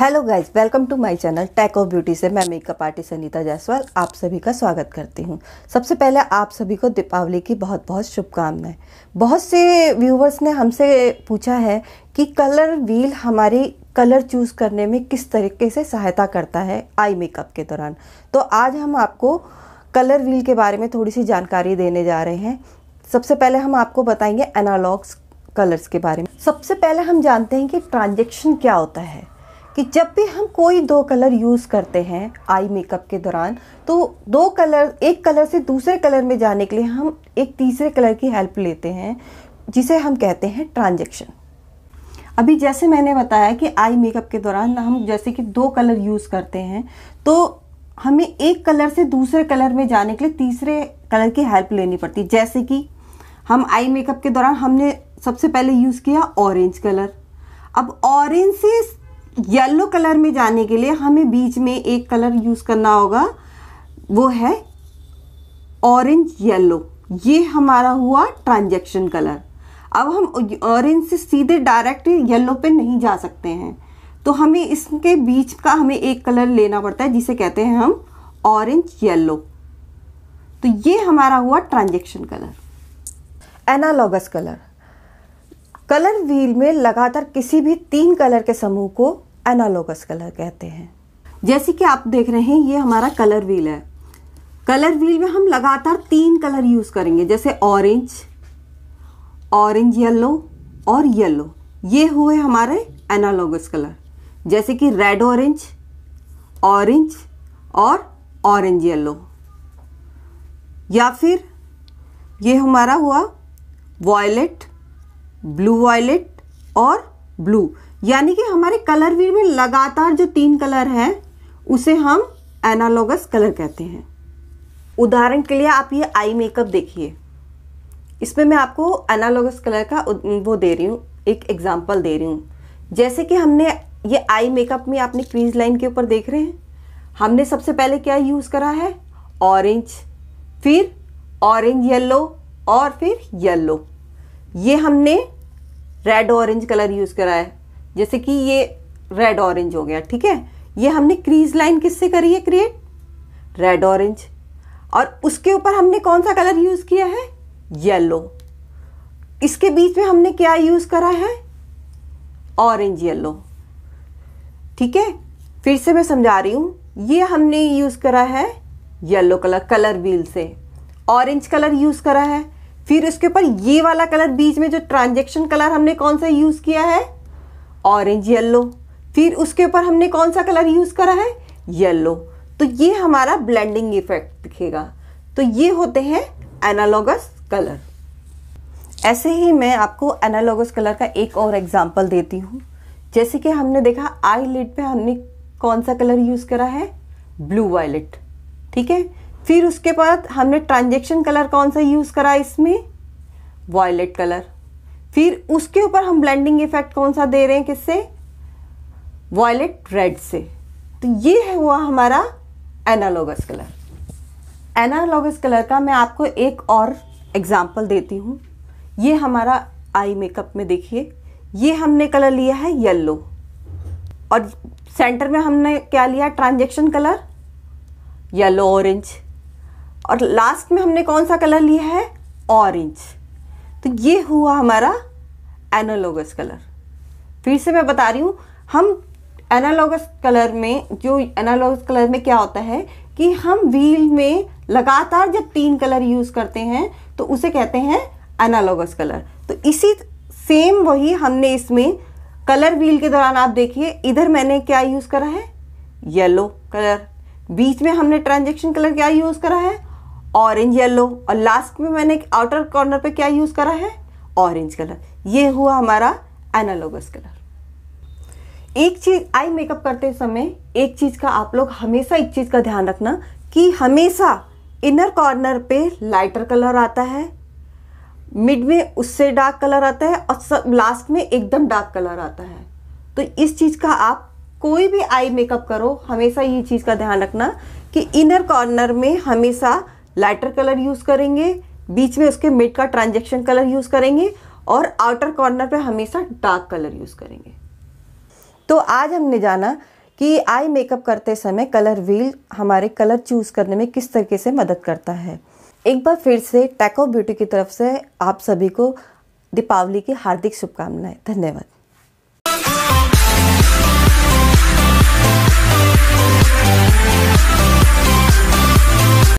hello guys welcome to my channel tech of beauty से मैं makeup artist Anita Jaiswal आप सभी का स्वागत करती हूँ सबसे पहले आप सभी को दीपावली की बहुत बहुत शुभकामनाएं बहुत से व्यूवर्स ने हमसे पूछा है कि कलर व्हील हमारी कलर चूज़ करने में किस तरीके से सहायता करता है आई मेकअप के दौरान तो आज हम आपको कलर व्हील के बारे में थोड़ी सी जानकारी देने जा रहे हैं सबसे पहले हम आपको बताएंगे एनालॉग्स कलर्स के बारे में सबसे पहले हम जानते हैं कि ट्रांजेक्शन क्या होता है कि जब भी हम कोई दो कलर यूज़ करते हैं आई मेकअप के दौरान तो दो कलर एक कलर से दूसरे कलर में जाने के लिए हम एक तीसरे कलर की हेल्प लेते हैं जिसे हम कहते हैं ट्रांजेक्शन अभी जैसे मैंने बताया कि आई मेकअप के दौरान हम जैसे कि दो कलर यूज़ करते हैं तो हमें एक कलर से दूसरे कलर में जाने के लिए तीसरे कलर की हेल्प लेनी पड़ती जैसे कि हम आई मेकअप के दौरान हमने सबसे पहले यूज़ किया ऑरेंज कलर अब ऑरेंज से येलो कलर में जाने के लिए हमें बीच में एक कलर यूज़ करना होगा वो है ऑरेंज येलो ये हमारा हुआ ट्रांजेक्शन कलर अब हम ऑरेंज से सीधे डायरेक्ट येलो पे नहीं जा सकते हैं तो हमें इसके बीच का हमें एक कलर लेना पड़ता है जिसे कहते हैं हम ऑरेंज येलो तो ये हमारा हुआ transaction colour analogous colour colour wheel में लगातार किसी भी तीन कलर के समूह को एनालोगस कलर कहते हैं जैसे कि आप देख रहे हैं ये हमारा कलर व्हील है कलर व्हील में हम लगातार तीन कलर यूज़ करेंगे जैसे ऑरेंज ऑरेंज येलो और येलो ये हुए हमारे एनालोगस कलर जैसे कि रेड ऑरेंज ऑरेंज और ऑरेंज येलो या फिर ये हमारा हुआ वॉयलेट ब्लू वॉयलेट और ब्लू यानी कि हमारे कलर व्हील में लगातार जो तीन कलर है उसे हम एनालॉगस कलर कहते हैं उदाहरण के लिए आप ये आई मेकअप देखिए इसमें मैं आपको एनालॉगस कलर का वो दे रही हूँ एक एग्जाम्पल दे रही हूँ जैसे कि हमने ये आई मेकअप में आपने क्रीज लाइन के ऊपर देख रहे हैं हमने सबसे पहले क्या यूज़ करा है ऑरेंज फिर ऑरेंज येलो और फिर येलो ये हमने रेड ऑरेंज कलर यूज़ करा है जैसे कि ये रेड ऑरेंज हो गया ठीक है ये हमने क्रीज लाइन किससे करी है क्रिएट रेड ऑरेंज और उसके ऊपर हमने कौन सा कलर यूज़ किया है येलो इसके बीच में हमने क्या यूज़ करा है ऑरेंज येलो ठीक है फिर से मैं समझा रही हूँ ये हमने यूज़ करा है येलो कलर कलर व्हील से ऑरेंज कलर यूज़ करा है फिर उसके ऊपर ये वाला कलर बीच में जो ट्रांजेक्शन कलर हमने कौन सा यूज़ किया है ऑरेंज येल्लो फिर उसके ऊपर हमने कौन सा कलर यूज़ करा है येल्लो तो ये हमारा ब्लेंडिंग इफेक्ट दिखेगा तो ये होते हैं एनालॉगस कलर ऐसे ही मैं आपको एनालॉगस कलर का एक और एग्जाम्पल देती हूँ जैसे कि हमने देखा आई लिड पर हमने कौन सा कलर यूज़ करा है ब्लू वायलेट ठीक है फिर उसके बाद हमने ट्रांजेक्शन कलर कौन सा यूज़ करा इसमें वायलेट कलर फिर उसके ऊपर हम ब्लेंडिंग इफेक्ट कौन सा दे रहे हैं किससे वॉयलेट रेड से तो ये है हुआ हमारा एनालॉगस कलर एनालॉगस कलर का मैं आपको एक और एग्जाम्पल देती हूँ ये हमारा आई मेकअप में देखिए ये हमने कलर लिया है येल्लो और सेंटर में हमने क्या लिया ट्रांजेक्शन कलर येलो ऑरेंज और लास्ट में हमने कौन सा कलर लिया है ऑरेंज तो ये हुआ हमारा एनालॉगस कलर फिर से मैं बता रही हूँ हम एनालॉगस कलर में जो एनालॉगस कलर में क्या होता है कि हम व्हील में लगातार जब तीन कलर यूज़ करते हैं तो उसे कहते हैं एनालॉगस कलर तो इसी सेम वही हमने इसमें कलर व्हील के दौरान आप देखिए इधर मैंने क्या यूज़ करा है येलो कलर बीच में हमने ट्रांजेक्शन कलर क्या यूज़ करा है ऑरेंज येलो और लास्ट में मैंने आउटर कॉर्नर पे क्या यूज़ करा है ऑरेंज कलर ये हुआ हमारा एनालोगस कलर एक चीज़ आई मेकअप करते समय एक चीज़ का आप लोग हमेशा एक चीज़ का ध्यान रखना कि हमेशा इनर कॉर्नर पे लाइटर कलर आता है मिड में उससे डार्क कलर आता है और सब लास्ट में एकदम डार्क कलर आता है तो इस चीज़ का आप कोई भी आई मेकअप करो हमेशा ये चीज़ का ध्यान रखना कि इनर कॉर्नर में हमेशा लाइटर कलर यूज़ करेंगे बीच में उसके मिड का ट्रांजेक्शन कलर यूज़ करेंगे और आउटर कॉर्नर पे हमेशा डार्क कलर यूज़ करेंगे तो आज हमने जाना कि आई मेकअप करते समय कलर व्हील हमारे कलर चूज़ करने में किस तरीके से मदद करता है एक बार फिर से टैको ब्यूटी की तरफ से आप सभी को दीपावली की हार्दिक शुभकामनाएं धन्यवाद